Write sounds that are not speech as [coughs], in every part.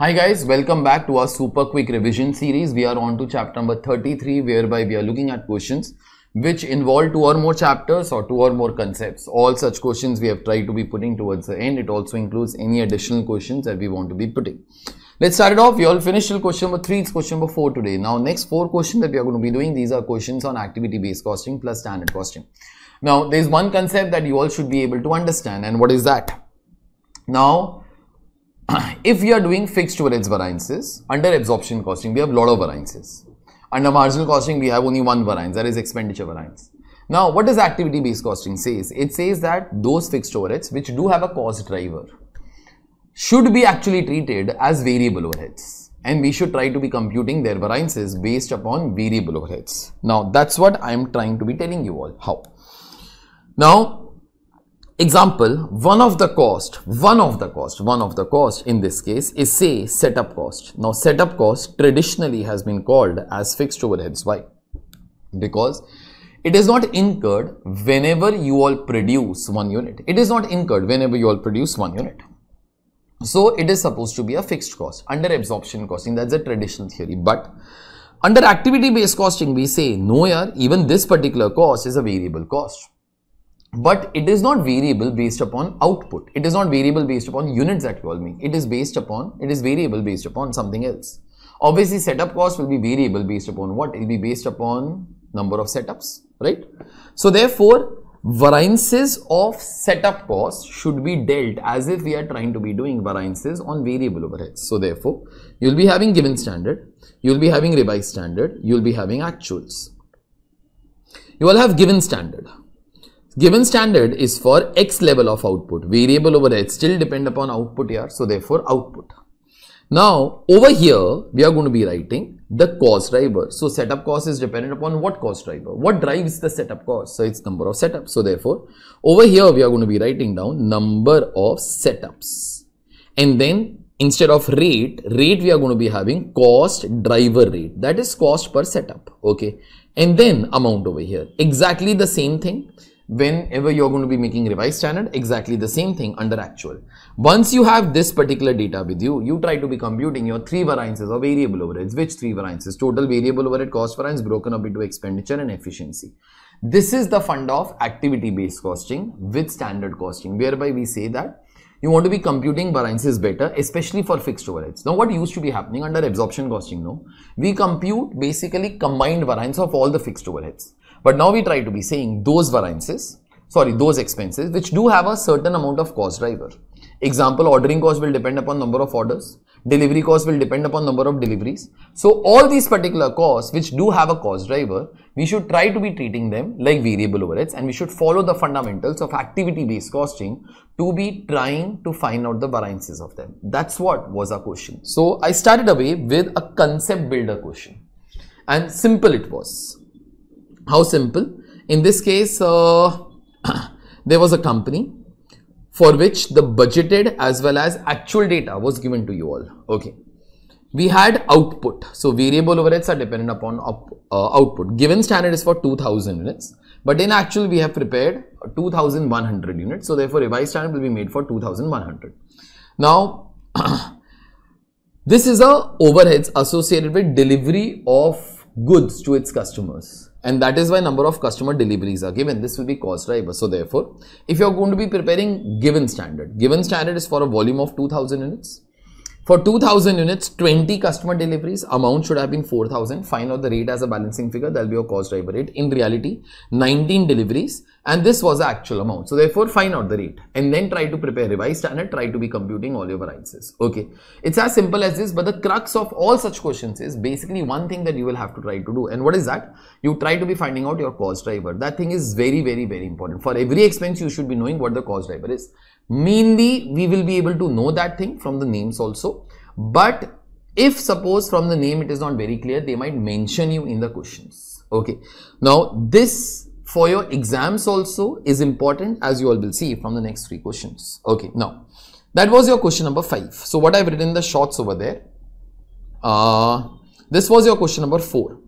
Hi guys, welcome back to our super quick revision series. We are on to chapter number 33 whereby we are looking at questions which involve two or more chapters or two or more concepts. All such questions we have tried to be putting towards the end. It also includes any additional questions that we want to be putting. Let's start it off. We all finished till question number 3. It's question number 4 today. Now next 4 questions that we are going to be doing, these are questions on activity based costing plus standard costing. Now there is one concept that you all should be able to understand and what is that? Now [clears throat] if we are doing fixed variance variances under absorption costing we have lot of variances under marginal costing we have only one variance that is expenditure variance now what does activity based costing says it says that those fixed overheads which do have a cost driver should be actually treated as variable overheads and we should try to be computing their variances based upon variable overheads now that's what i'm trying to be telling you all how now example, one of the cost, one of the cost, one of the cost in this case is say setup cost. Now setup cost traditionally has been called as fixed overheads. Why? Because it is not incurred whenever you all produce one unit. It is not incurred whenever you all produce one unit. So it is supposed to be a fixed cost under absorption costing. That's a traditional theory. But under activity based costing, we say no, yaar, even this particular cost is a variable cost but it is not variable based upon output it is not variable based upon units that you all make it is based upon it is variable based upon something else obviously setup cost will be variable based upon what it will be based upon number of setups right so therefore variances of setup cost should be dealt as if we are trying to be doing variances on variable overheads. So therefore, you'll be having given standard, you'll be having revised standard, you'll be having actuals. You will have given standard. Given standard is for X level of output. Variable over H still depend upon output here. So, therefore, output. Now, over here, we are going to be writing the cost driver. So, setup cost is dependent upon what cost driver? What drives the setup cost? So, it's number of setups. So, therefore, over here, we are going to be writing down number of setups. And then, instead of rate, rate we are going to be having cost driver rate. That is cost per setup. Okay. And then, amount over here. Exactly the same thing whenever you're going to be making revised standard exactly the same thing under actual once you have this particular data with you you try to be computing your three variances or variable overheads which three variances total variable overhead cost variance broken up into expenditure and efficiency this is the fund of activity based costing with standard costing whereby we say that you want to be computing variances better, especially for fixed overheads. Now, what used to be happening under absorption costing, no? We compute basically combined variance of all the fixed overheads. But now we try to be saying those variances, sorry, those expenses which do have a certain amount of cost driver. Example, ordering cost will depend upon number of orders. Delivery cost will depend upon number of deliveries. So all these particular costs which do have a cost driver, we should try to be treating them like variable overheads and we should follow the fundamentals of activity based costing to be trying to find out the variances of them. That's what was our question. So I started away with a concept builder question and simple it was. How simple? In this case, uh, [clears throat] there was a company for which the budgeted as well as actual data was given to you all. Okay. We had output. So, variable overheads are dependent upon up, uh, output. Given standard is for 2000 units, but in actual we have prepared 2100 units. So, therefore, revised standard will be made for 2100. Now, [clears throat] this is a overheads associated with delivery of goods to its customers and that is why number of customer deliveries are given. This will be cost driver. So therefore, if you are going to be preparing given standard, given standard is for a volume of 2000 units for 2000 units, 20 customer deliveries, amount should have been 4000. Find out the rate as a balancing figure. There will be your cost driver rate. In reality, 19 deliveries and this was the actual amount. So therefore, find out the rate and then try to prepare revised standard. Try to be computing all your variances. Okay. It's as simple as this, but the crux of all such questions is basically one thing that you will have to try to do. And what is that? You try to be finding out your cost driver. That thing is very, very, very important. For every expense, you should be knowing what the cost driver is. Mainly, we will be able to know that thing from the names also. But if suppose from the name it is not very clear, they might mention you in the questions. Okay. Now, this for your exams also is important as you all will see from the next three questions. Okay. Now, that was your question number five. So, what I've written the shots over there. Uh, this was your question number four.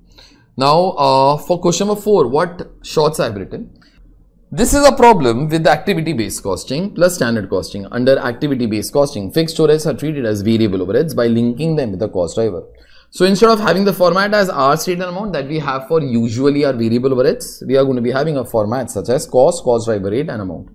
Now, uh, for question number four, what shots I've written? This is a problem with activity-based costing plus standard costing. Under activity-based costing, fixed overheads are treated as variable overheads by linking them with the cost driver. So instead of having the format as our standard amount that we have for usually our variable overheads, we are going to be having a format such as cost, cost driver rate and amount.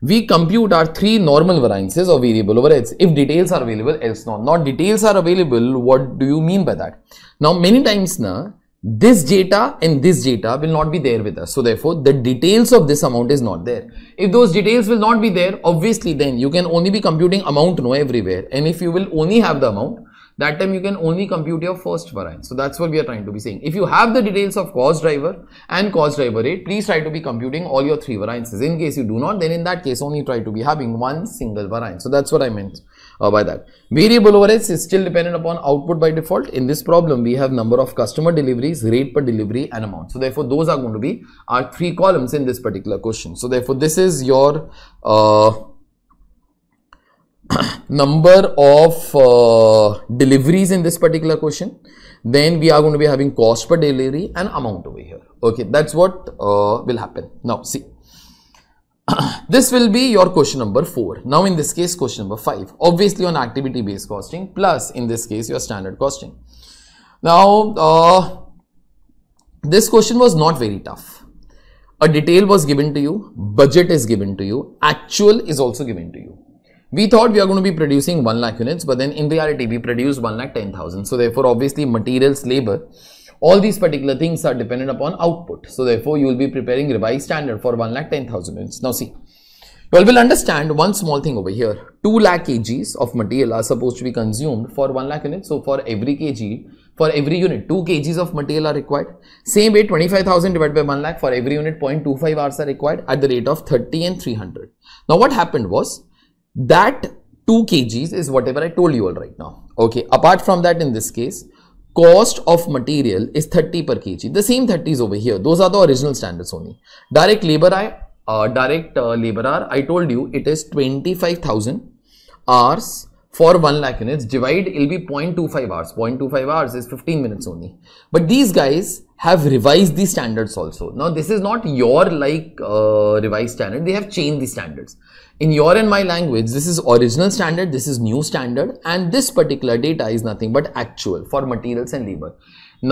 We compute our three normal variances of variable overheads if details are available, else not. Not details are available, what do you mean by that? Now many times now this data and this data will not be there with us. So therefore, the details of this amount is not there. If those details will not be there, obviously then you can only be computing amount no everywhere. And if you will only have the amount, that time you can only compute your first variance. So that's what we are trying to be saying. If you have the details of cost driver and cost driver rate, please try to be computing all your three variances. In case you do not, then in that case only try to be having one single variance. So that's what I meant uh, by that. Variable overheads is still dependent upon output by default. In this problem, we have number of customer deliveries, rate per delivery and amount. So therefore, those are going to be our three columns in this particular question. So therefore, this is your uh, [coughs] number of uh, deliveries in this particular question then we are going to be having cost per delivery and amount over here okay that's what uh, will happen now see [coughs] this will be your question number 4. Now in this case question number 5 obviously on activity based costing plus in this case your standard costing. Now uh, this question was not very tough. A detail was given to you, budget is given to you, actual is also given to you. We thought we are going to be producing 1 lakh units but then in reality we produced 1 lakh 10,000. So therefore obviously materials labor all these particular things are dependent upon output. So therefore, you will be preparing revised standard for one ten thousand units. Now see, you all will understand one small thing over here. 2 lakh kgs of material are supposed to be consumed for 1 lakh units. So for every kg, for every unit, 2 kgs of material are required. Same way, 25,000 divided by 1 lakh for every unit, 0.25 hours are required at the rate of 30 and 300. Now what happened was that 2 kgs is whatever I told you all right now. Okay, apart from that in this case, cost of material is 30 per kg. The same 30 is over here. Those are the original standards only. Direct labor I, uh, direct uh, labor hour, I told you it is 25,000 hours for 1 lakh units divide it'll be 0.25 hours 0.25 hours is 15 minutes only but these guys have revised the standards also now this is not your like uh, revised standard they have changed the standards in your and my language this is original standard this is new standard and this particular data is nothing but actual for materials and labor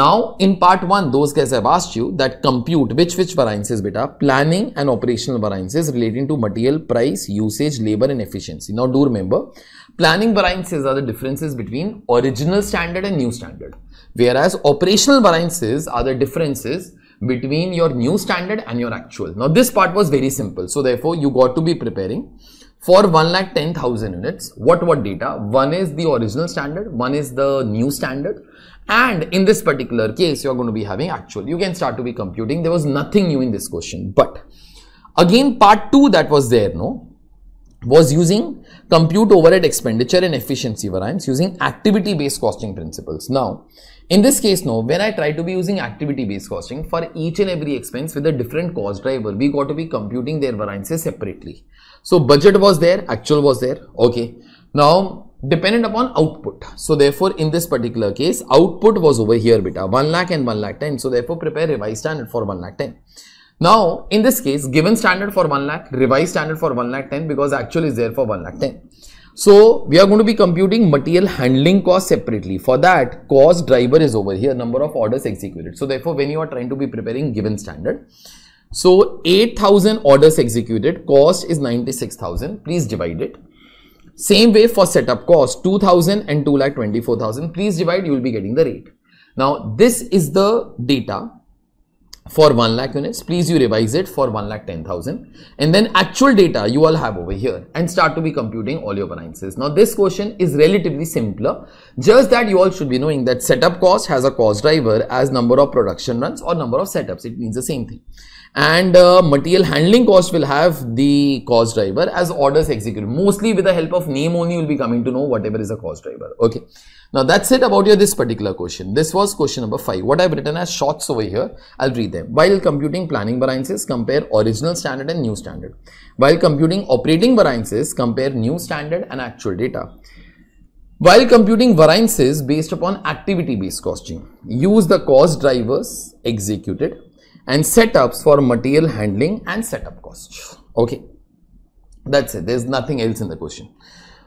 now in part 1 those guys have asked you that compute which which variances beta planning and operational variances relating to material price usage labor and efficiency now do remember planning variances are the differences between original standard and new standard. Whereas operational variances are the differences between your new standard and your actual. Now this part was very simple. So therefore you got to be preparing for one lakh ten thousand units. What what data? One is the original standard, one is the new standard and in this particular case you are going to be having actual. You can start to be computing. There was nothing new in this question but again part 2 that was there no was using compute overhead expenditure and efficiency variance using activity based costing principles. Now, in this case, no, when I try to be using activity based costing for each and every expense with a different cost driver, we got to be computing their variances separately. So, budget was there, actual was there. Okay. Now, dependent upon output. So, therefore, in this particular case, output was over here, beta 1 lakh and 1 lakh 10. So, therefore, prepare revised standard for 1 lakh 10. Now, in this case, given standard for 1 lakh, revised standard for 1 lakh 10 because actual is there for 1 lakh 10. So, we are going to be computing material handling cost separately. For that, cost driver is over here, number of orders executed. So, therefore, when you are trying to be preparing given standard, so 8000 orders executed, cost is 96000, please divide it. Same way for setup cost, 2000 and 2 lakh 24000, please divide, you will be getting the rate. Now, this is the data for 1 lakh units please you revise it for 1 lakh 10,000 and then actual data you all have over here and start to be computing all your variances. Now this question is relatively simpler just that you all should be knowing that setup cost has a cost driver as number of production runs or number of setups it means the same thing and uh, material handling cost will have the cost driver as orders executed mostly with the help of name only you will be coming to know whatever is the cost driver okay now that's it about your this particular question this was question number five what i've written as shots over here i'll read them while computing planning variances compare original standard and new standard while computing operating variances compare new standard and actual data while computing variances based upon activity based costing use the cost drivers executed and setups for material handling and setup costs. Okay, that's it. There's nothing else in the question.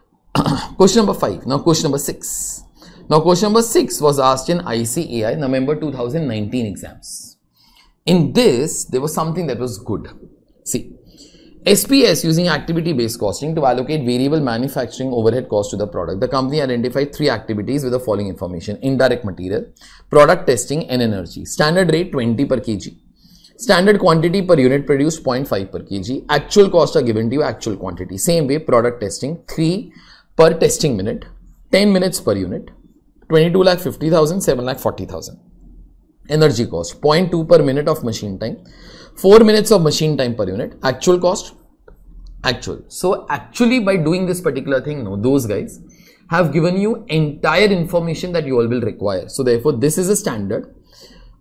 [coughs] question number 5. Now, question number 6. Now, question number 6 was asked in ICAI November 2019 exams. In this, there was something that was good. See, SPS using activity-based costing to allocate variable manufacturing overhead cost to the product. The company identified three activities with the following information. Indirect material, product testing and energy. Standard rate 20 per kg. Standard quantity per unit produced 0.5 per kg. Actual costs are given to you, actual quantity. Same way, product testing, 3 per testing minute, 10 minutes per unit, 22 lakh 50,000, 7 lakh 40,000. Energy cost, 0.2 per minute of machine time, 4 minutes of machine time per unit. Actual cost, actual. So, actually by doing this particular thing, no, those guys have given you entire information that you all will require. So, therefore, this is a standard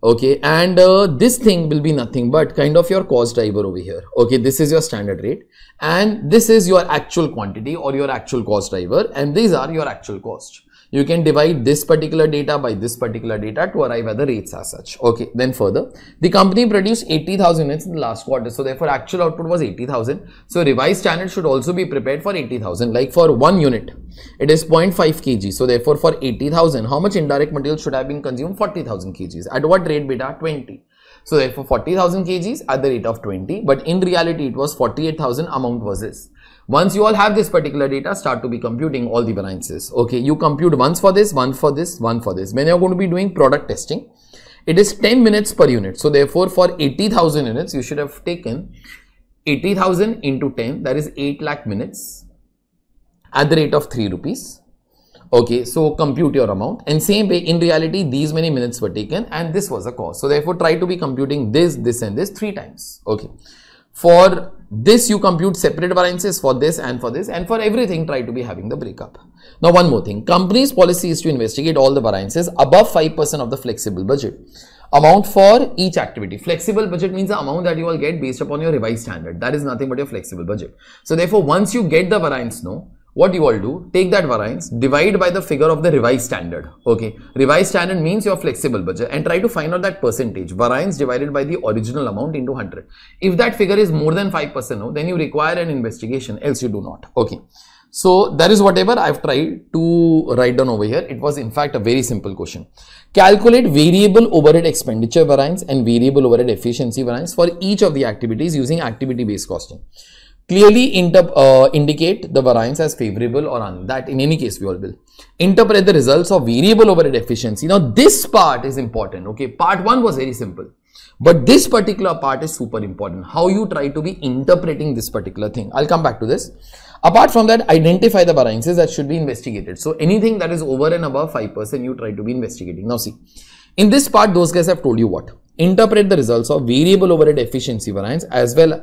okay and uh, this thing will be nothing but kind of your cost driver over here okay this is your standard rate and this is your actual quantity or your actual cost driver and these are your actual cost you can divide this particular data by this particular data to arrive at the rates as such. Okay, then further, the company produced 80,000 units in the last quarter. So therefore, actual output was 80,000. So revised standard should also be prepared for 80,000. Like for one unit, it is 0.5 kg. So therefore, for 80,000, how much indirect material should have been consumed? 40,000 kgs. At what rate beta? 20. So therefore 40,000 kgs at the rate of 20, but in reality it was 48,000 amount was this. Once you all have this particular data, start to be computing all the variances. Okay, you compute once for this, one for this, one for this. When you're going to be doing product testing, it is 10 minutes per unit. So therefore, for 80,000 units, you should have taken 80,000 into 10, that is 8 lakh minutes at the rate of 3 rupees. Okay, so compute your amount and same way in reality these many minutes were taken and this was the cost. So therefore try to be computing this, this and this three times. Okay. For this you compute separate variances for this and for this and for everything try to be having the breakup. Now one more thing, company's policy is to investigate all the variances above 5% of the flexible budget amount for each activity. Flexible budget means the amount that you will get based upon your revised standard. That is nothing but your flexible budget. So therefore once you get the variance no, what you all do, take that variance, divide by the figure of the revised standard, okay. Revised standard means your flexible budget and try to find out that percentage, variance divided by the original amount into 100. If that figure is more than 5%, then you require an investigation, else you do not, okay. So that is whatever I've tried to write down over here. It was in fact a very simple question. Calculate variable overhead expenditure variance and variable overhead efficiency variance for each of the activities using activity based costing clearly uh, indicate the variance as favorable or un that in any case we all will interpret the results of variable overhead efficiency now this part is important okay part one was very simple but this particular part is super important how you try to be interpreting this particular thing i'll come back to this apart from that identify the variances that should be investigated so anything that is over and above 5% you try to be investigating now see in this part those guys have told you what interpret the results of variable overhead efficiency variance as well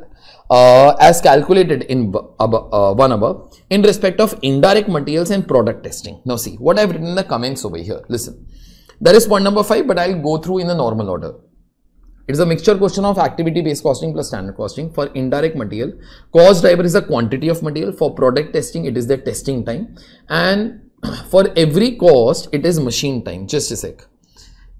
uh, as calculated in above, uh, one above in respect of indirect materials and product testing. Now see what I've written in the comments over here. Listen, there is point number five, but I'll go through in the normal order. It is a mixture question of activity based costing plus standard costing for indirect material. Cost driver is the quantity of material. For product testing, it is the testing time. And [clears throat] for every cost, it is machine time. Just a sec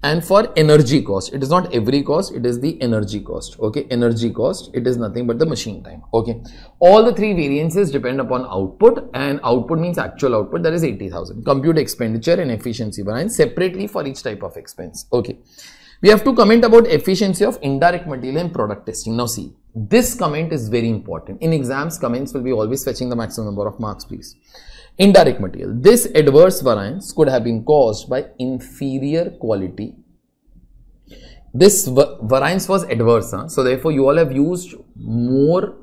and for energy cost it is not every cost it is the energy cost okay energy cost it is nothing but the machine time okay all the three variances depend upon output and output means actual output that is 80000 compute expenditure and efficiency variance separately for each type of expense okay we have to comment about efficiency of indirect material and product testing now see this comment is very important in exams comments will be always fetching the maximum number of marks please Indirect material. This adverse variance could have been caused by inferior quality. This variance was adverse, huh? so therefore you all have used more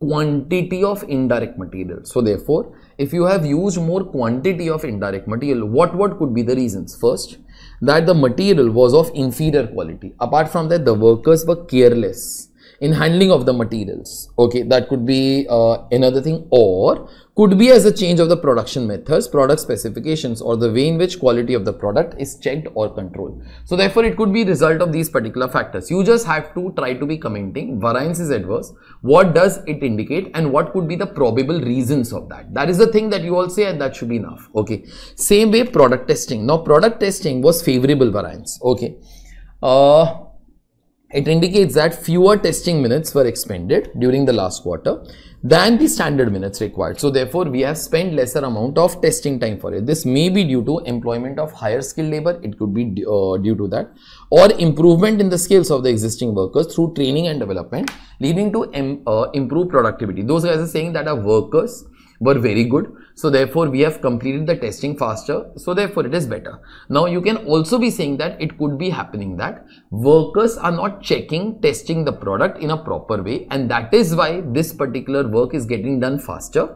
quantity of indirect material. So therefore, if you have used more quantity of indirect material, what, what could be the reasons? First, that the material was of inferior quality. Apart from that, the workers were careless in handling of the materials. Okay, that could be uh, another thing or could be as a change of the production methods, product specifications or the way in which quality of the product is checked or controlled. So therefore, it could be result of these particular factors. You just have to try to be commenting variance is adverse. What does it indicate and what could be the probable reasons of that? That is the thing that you all say and that should be enough. Okay. Same way product testing. Now product testing was favorable variance. Okay. Uh, it indicates that fewer testing minutes were expended during the last quarter than the standard minutes required. So therefore, we have spent lesser amount of testing time for it. This may be due to employment of higher skilled labor. It could be uh, due to that or improvement in the skills of the existing workers through training and development leading to uh, improved productivity. Those guys are saying that our workers were very good so therefore, we have completed the testing faster. So therefore, it is better. Now you can also be saying that it could be happening that workers are not checking, testing the product in a proper way. And that is why this particular work is getting done faster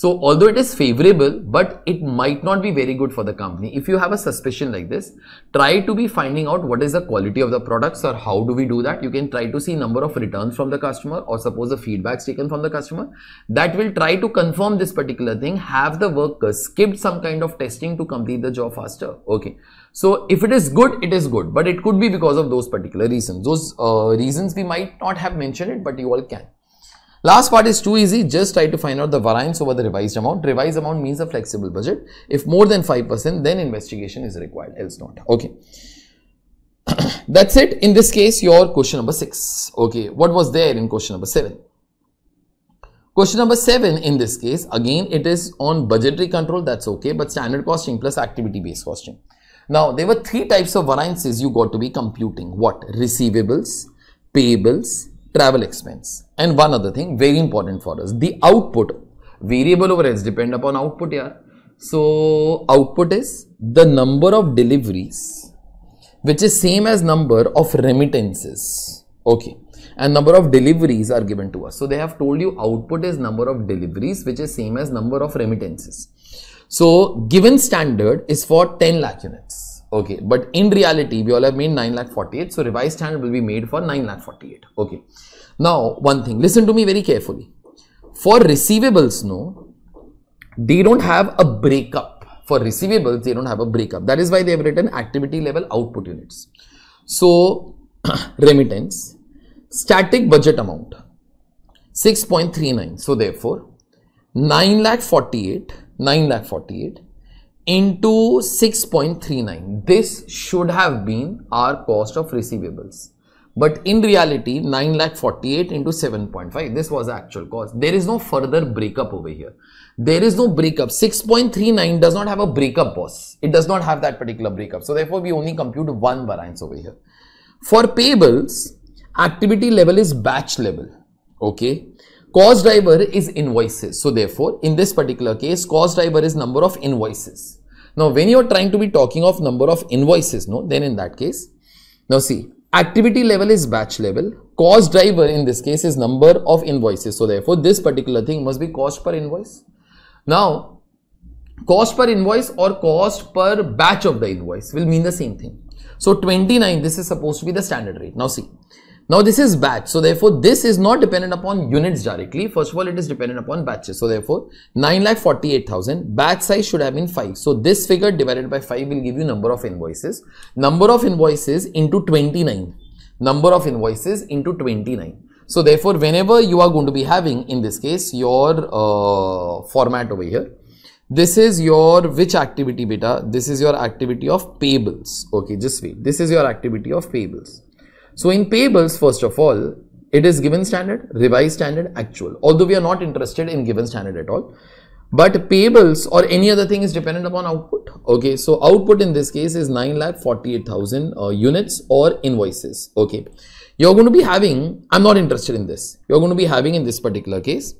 so although it is favorable, but it might not be very good for the company. If you have a suspicion like this, try to be finding out what is the quality of the products or how do we do that. You can try to see number of returns from the customer or suppose the feedbacks taken from the customer that will try to confirm this particular thing. Have the worker skipped some kind of testing to complete the job faster. Okay. So if it is good, it is good, but it could be because of those particular reasons. Those uh, reasons we might not have mentioned it, but you all can. Last part is too easy. Just try to find out the variance over the revised amount. Revised amount means a flexible budget. If more than 5%, then investigation is required, else not. Okay. [coughs] That's it. In this case, your question number 6. Okay. What was there in question number 7? Question number 7 in this case, again, it is on budgetary control. That's okay. But standard costing plus activity based costing. Now, there were three types of variances you got to be computing. What? Receivables, payables, travel expense. And one other thing, very important for us, the output. Variable overheads depend upon output here. So, output is the number of deliveries, which is same as number of remittances. Okay. And number of deliveries are given to us. So, they have told you output is number of deliveries, which is same as number of remittances. So, given standard is for 10 lakh units okay but in reality we all have made 9 lakh 48 so revised standard will be made for 9 lakh 48 okay now one thing listen to me very carefully for receivables no they don't have a breakup for receivables they don't have a breakup that is why they have written activity level output units so [clears throat] remittance static budget amount 6.39 so therefore 9 lakh 48 9 lakh 48 into 6.39 this should have been our cost of receivables but in reality 9 lakh 48 into 7.5 this was the actual cost there is no further breakup over here there is no breakup 6.39 does not have a breakup boss it does not have that particular breakup so therefore we only compute one variance over here for payables activity level is batch level okay cost driver is invoices. So therefore, in this particular case, cost driver is number of invoices. Now, when you're trying to be talking of number of invoices, no, then in that case, now see, activity level is batch level, cost driver in this case is number of invoices. So therefore, this particular thing must be cost per invoice. Now, cost per invoice or cost per batch of the invoice will mean the same thing. So 29, this is supposed to be the standard rate. Now see, now this is batch. So therefore this is not dependent upon units directly. First of all, it is dependent upon batches. So therefore 9,48,000 batch size should have been 5. So this figure divided by 5 will give you number of invoices. Number of invoices into 29. Number of invoices into 29. So therefore whenever you are going to be having in this case your uh, format over here this is your which activity beta this is your activity of payables okay just wait this is your activity of payables so in payables, first of all, it is given standard, revised standard, actual, although we are not interested in given standard at all. But payables or any other thing is dependent upon output. Okay, so output in this case is 9 lakh 48,000 uh, units or invoices. Okay, you're going to be having, I'm not interested in this. You're going to be having in this particular case,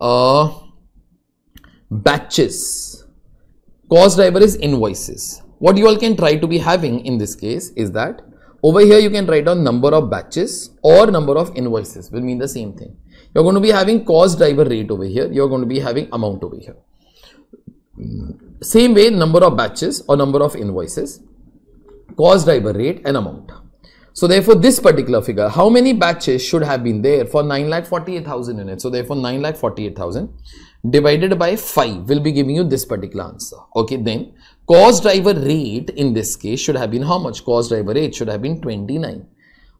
uh, batches. Cost driver is invoices. What you all can try to be having in this case is that over here, you can write down number of batches or number of invoices will mean the same thing. You're going to be having cost driver rate over here. You're going to be having amount over here. Same way, number of batches or number of invoices, cost driver rate and amount. So therefore, this particular figure, how many batches should have been there for 9,48,000 units? So therefore, 9,48,000 divided by 5 will be giving you this particular answer. Okay, then cost driver rate in this case should have been how much? Cost driver rate should have been 29.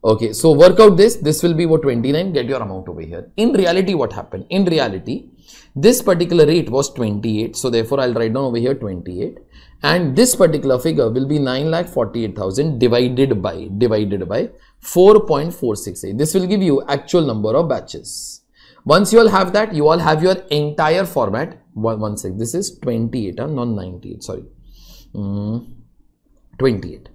Okay, so work out this. This will be what 29. Get your amount over here. In reality, what happened? In reality, this particular rate was 28. So therefore, I'll write down over here 28. And this particular figure will be 9,48,000 divided by divided by 4.468. This will give you actual number of batches. Once you all have that, you all have your entire format. One, one sec, this is 28, uh, not 98, sorry. Mm, 28.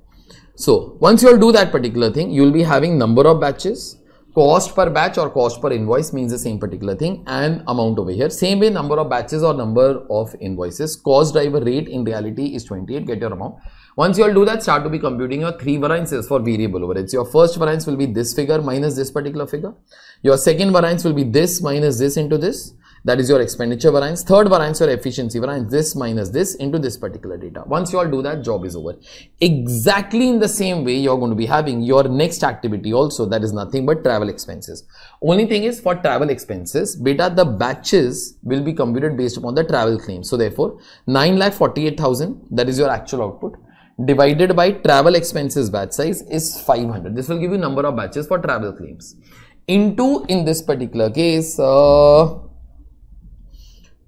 So, once you all do that particular thing, you will be having number of batches, cost per batch or cost per invoice means the same particular thing and amount over here same way number of batches or number of invoices cost driver rate in reality is 28 get your amount once you all do that, start to be computing your three variances for variable overheads. Your first variance will be this figure minus this particular figure. Your second variance will be this minus this into this. That is your expenditure variance. Third variance, your efficiency variance, this minus this into this particular data. Once you all do that, job is over. Exactly in the same way, you're going to be having your next activity also. That is nothing but travel expenses. Only thing is for travel expenses, beta, the batches will be computed based upon the travel claim. So therefore, 9,48,000, that is your actual output divided by travel expenses batch size is 500. This will give you number of batches for travel claims. Into, in this particular case, uh,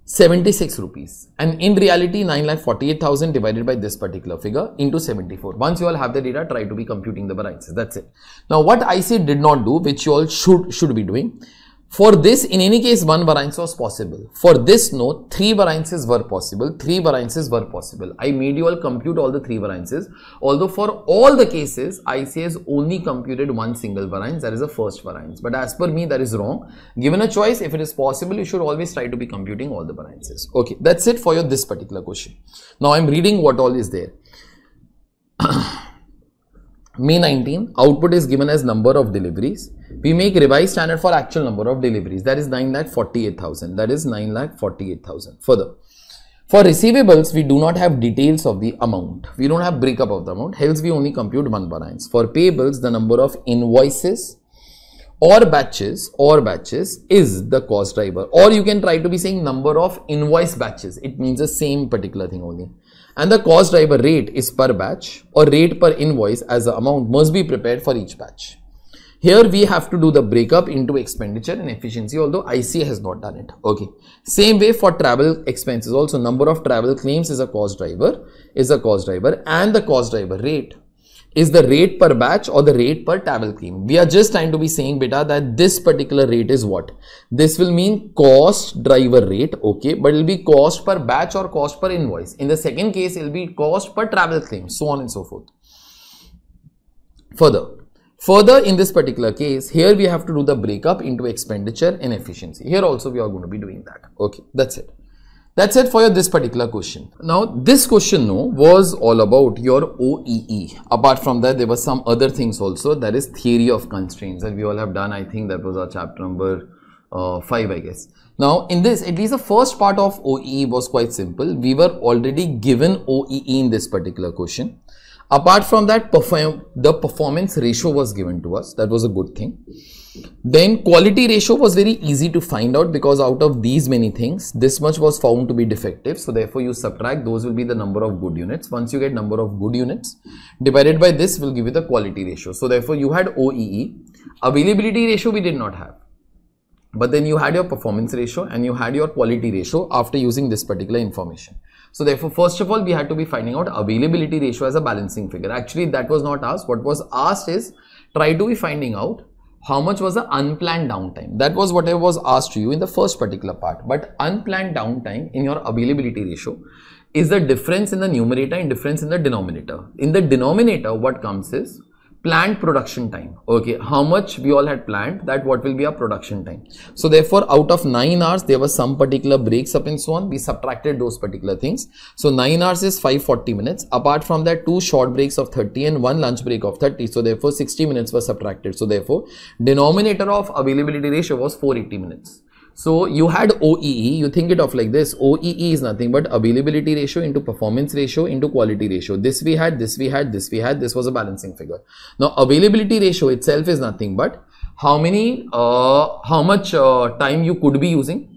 76 rupees and in reality 9,48,000 divided by this particular figure into 74. Once you all have the data, try to be computing the variances. That's it. Now, what IC did not do, which you all should, should be doing, for this, in any case, one variance was possible. For this note, three variances were possible. Three variances were possible. I made you all compute all the three variances. Although for all the cases, ICS only computed one single variance, that is the first variance. But as per me, that is wrong. Given a choice, if it is possible, you should always try to be computing all the variances. Okay, that's it for your this particular question. Now I'm reading what all is there. [clears throat] May 19, output is given as number of deliveries we make revised standard for actual number of deliveries that is 9,48,000 that is 9,48,000 further for receivables we do not have details of the amount we don't have breakup of the amount hence we only compute one balance for payables the number of invoices or batches or batches is the cost driver or you can try to be saying number of invoice batches it means the same particular thing only and the cost driver rate is per batch or rate per invoice as the amount must be prepared for each batch here we have to do the breakup into expenditure and efficiency, although IC has not done it. Okay. Same way for travel expenses. Also, number of travel claims is a cost driver, is a cost driver and the cost driver rate is the rate per batch or the rate per travel claim. We are just trying to be saying beta that this particular rate is what? This will mean cost driver rate, okay, but it will be cost per batch or cost per invoice. In the second case, it will be cost per travel claim, so on and so forth. Further, Further, in this particular case, here we have to do the breakup into expenditure and efficiency. Here also we are going to be doing that. Okay, that's it. That's it for your this particular question. Now, this question no was all about your OEE. Apart from that, there were some other things also. That is theory of constraints that we all have done. I think that was our chapter number uh, 5, I guess. Now, in this, at least the first part of OEE was quite simple. We were already given OEE in this particular question. Apart from that, perform the performance ratio was given to us. That was a good thing. Then quality ratio was very easy to find out because out of these many things, this much was found to be defective. So therefore you subtract, those will be the number of good units. Once you get number of good units, divided by this will give you the quality ratio. So therefore you had OEE. Availability ratio we did not have. But then you had your performance ratio and you had your quality ratio after using this particular information. So therefore, first of all, we had to be finding out availability ratio as a balancing figure. Actually, that was not asked. What was asked is try to be finding out how much was the unplanned downtime. That was what I was asked to you in the first particular part. But unplanned downtime in your availability ratio is the difference in the numerator and difference in the denominator. In the denominator, what comes is planned production time okay how much we all had planned that what will be our production time so therefore out of 9 hours there was some particular breaks up and so on we subtracted those particular things so 9 hours is 540 minutes apart from that two short breaks of 30 and one lunch break of 30 so therefore 60 minutes were subtracted so therefore denominator of availability ratio was 480 minutes so you had OEE, you think it of like this, OEE is nothing but availability ratio into performance ratio into quality ratio. This we had, this we had, this we had, this was a balancing figure. Now availability ratio itself is nothing but how many, uh, how much uh, time you could be using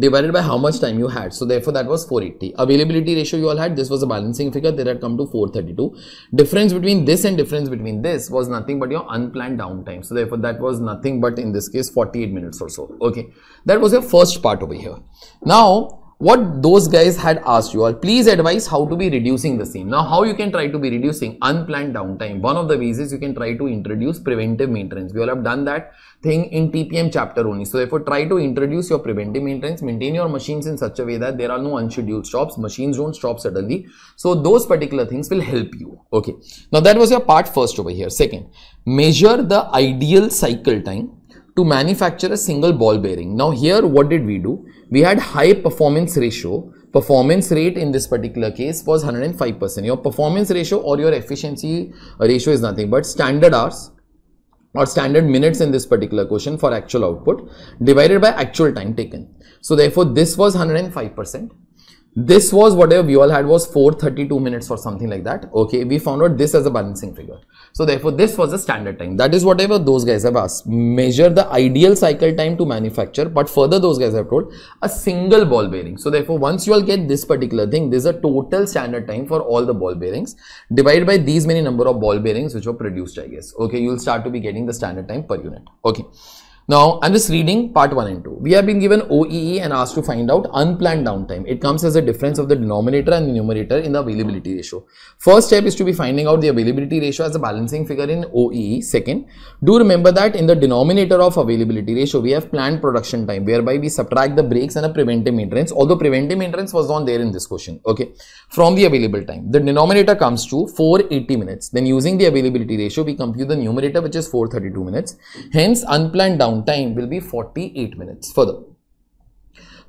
divided by how much time you had so therefore that was 480 availability ratio you all had this was a balancing figure that had come to 432 difference between this and difference between this was nothing but your unplanned downtime so therefore that was nothing but in this case 48 minutes or so okay that was your first part over here now what those guys had asked you all please advise how to be reducing the same now how you can try to be reducing unplanned downtime one of the ways is you can try to introduce preventive maintenance we all have done that thing in tpm chapter only so therefore try to introduce your preventive maintenance maintain your machines in such a way that there are no unscheduled stops machines don't stop suddenly so those particular things will help you okay now that was your part first over here second measure the ideal cycle time to manufacture a single ball bearing now here what did we do we had high performance ratio performance rate in this particular case was 105 percent your performance ratio or your efficiency ratio is nothing but standard hours or standard minutes in this particular question for actual output divided by actual time taken so therefore this was 105 percent this was whatever we all had was 432 minutes or something like that okay we found out this as a balancing figure so therefore this was the standard time that is whatever those guys have asked measure the ideal cycle time to manufacture but further those guys have told a single ball bearing so therefore once you all get this particular thing this is a total standard time for all the ball bearings divided by these many number of ball bearings which were produced i guess okay you'll start to be getting the standard time per unit okay now, I'm just reading part 1 and 2. We have been given OEE and asked to find out unplanned downtime. It comes as a difference of the denominator and the numerator in the availability ratio. First step is to be finding out the availability ratio as a balancing figure in OEE. Second, do remember that in the denominator of availability ratio, we have planned production time whereby we subtract the breaks and a preventive maintenance, although preventive maintenance was not there in this question, okay, from the available time. The denominator comes to 480 minutes. Then using the availability ratio, we compute the numerator which is 432 minutes. Hence, unplanned downtime downtime will be 48 minutes. Further,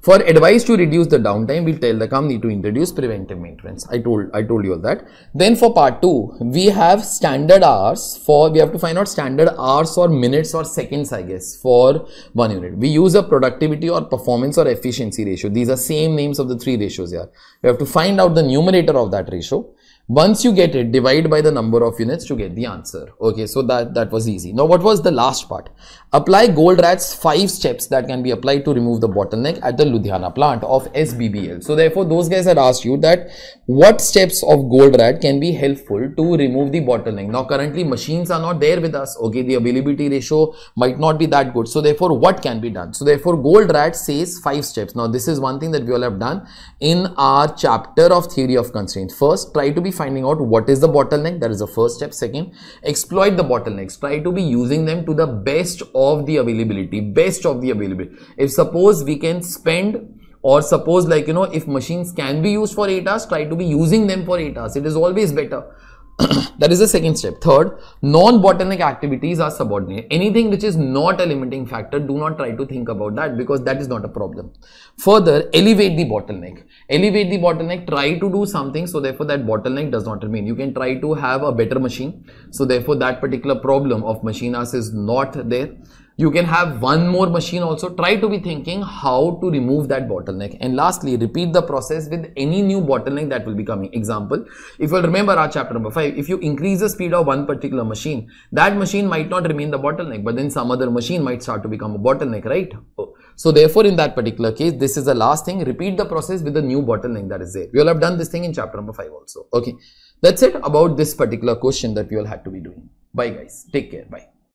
for advice to reduce the downtime, we'll tell the company to introduce preventive maintenance. I told I told you all that. Then for part two, we have standard hours for we have to find out standard hours or minutes or seconds, I guess, for one unit. We use a productivity or performance or efficiency ratio. These are same names of the three ratios here. We have to find out the numerator of that ratio once you get it, divide by the number of units to get the answer. Okay, so that, that was easy. Now, what was the last part? Apply Goldratt's five steps that can be applied to remove the bottleneck at the Ludhiana plant of SBBL. So, therefore, those guys had asked you that what steps of Goldratt can be helpful to remove the bottleneck. Now, currently machines are not there with us. Okay, the availability ratio might not be that good. So, therefore, what can be done? So, therefore, Goldratt says five steps. Now, this is one thing that we all have done in our chapter of theory of constraints. First, try to be finding out what is the bottleneck that is the first step second exploit the bottlenecks try to be using them to the best of the availability best of the availability if suppose we can spend or suppose like you know if machines can be used for 8 hours try to be using them for 8 hours it is always better [clears throat] that is the second step. Third, non-botanic activities are subordinate. Anything which is not a limiting factor, do not try to think about that because that is not a problem. Further, elevate the bottleneck. Elevate the bottleneck, try to do something so therefore that bottleneck does not remain. You can try to have a better machine. So therefore that particular problem of machine hours is not there you can have one more machine also try to be thinking how to remove that bottleneck and lastly repeat the process with any new bottleneck that will be coming example if you'll remember our chapter number 5 if you increase the speed of one particular machine that machine might not remain the bottleneck but then some other machine might start to become a bottleneck right so therefore in that particular case this is the last thing repeat the process with the new bottleneck that is there we will have done this thing in chapter number 5 also okay that's it about this particular question that we all had to be doing bye guys take care bye